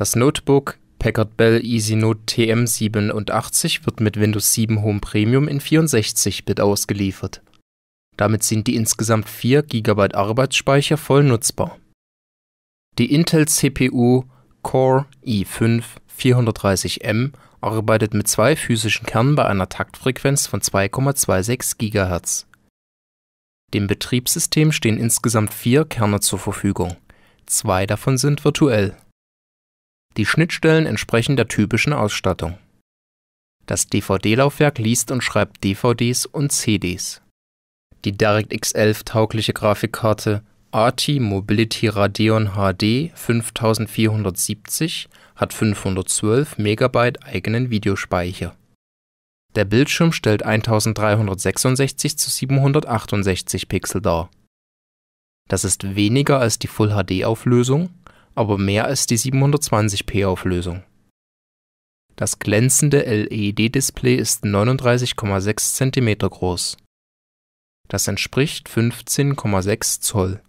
Das Notebook Packard Bell Easynote TM87 wird mit Windows 7 Home Premium in 64-Bit ausgeliefert. Damit sind die insgesamt 4 GB Arbeitsspeicher voll nutzbar. Die Intel CPU Core i5 430M arbeitet mit zwei physischen Kernen bei einer Taktfrequenz von 2,26 GHz. Dem Betriebssystem stehen insgesamt vier Kerne zur Verfügung. Zwei davon sind virtuell die Schnittstellen entsprechen der typischen Ausstattung. Das DVD-Laufwerk liest und schreibt DVDs und CDs. Die DirectX 11-taugliche Grafikkarte RT Mobility Radeon HD 5470 hat 512 MB eigenen Videospeicher. Der Bildschirm stellt 1366 zu 768 Pixel dar. Das ist weniger als die Full HD-Auflösung aber mehr als die 720p-Auflösung. Das glänzende LED-Display ist 39,6 cm groß. Das entspricht 15,6 Zoll